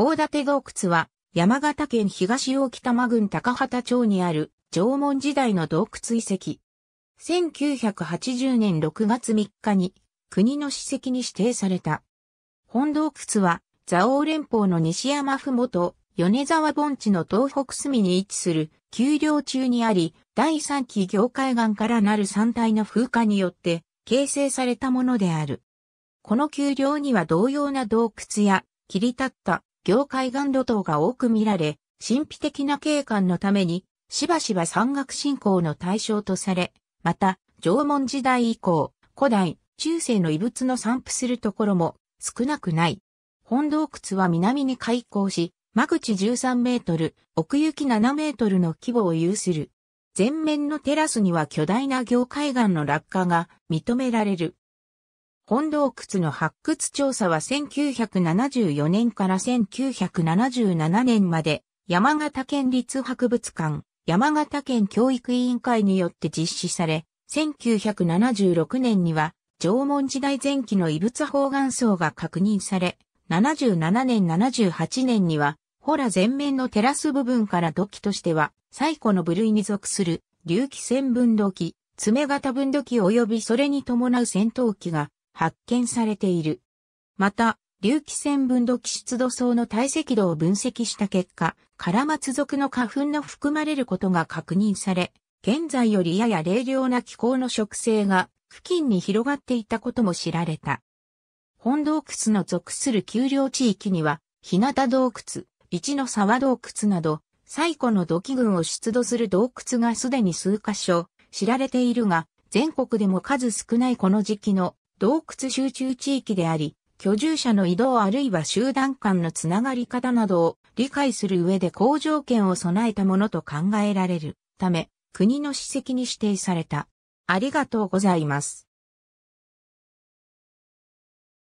大館洞窟は山形県東大北間郡高畑町にある縄文時代の洞窟遺跡。1980年6月3日に国の史跡に指定された。本洞窟は蔵王連峰の西山ふもと米沢盆地の東北隅に位置する丘陵中にあり、第三期業界岩からなる山体の風化によって形成されたものである。この丘陵には同様な洞窟や切り立った業界岩路等が多く見られ、神秘的な景観のために、しばしば山岳信仰の対象とされ、また、縄文時代以降、古代、中世の遺物の散布するところも少なくない。本洞窟は南に開港し、間口13メートル、奥行き7メートルの規模を有する。前面のテラスには巨大な業界岩の落下が認められる。本洞窟の発掘調査は1974年から1977年まで山形県立博物館、山形県教育委員会によって実施され、1976年には縄文時代前期の異物包含層が確認され、77年78年には、ほら前面のテラス部分から土器としては、最古の部類に属する、隆起線分土器、爪型分土器及びそれに伴う戦闘機が発見されている。また、隆起線分度気湿度層の体積度を分析した結果、カラマツ属の花粉の含まれることが確認され、現在よりやや冷涼な気候の植生が付近に広がっていたことも知られた。本洞窟の属する丘陵地域には、日向洞窟、一の沢洞窟など、最古の土器群を出土する洞窟がすでに数箇所知られているが、全国でも数少ないこの時期の洞窟集中地域であり、居住者の移動あるいは集団間のつながり方などを理解する上で好条件を備えたものと考えられるため、国の史跡に指定された。ありがとうございます。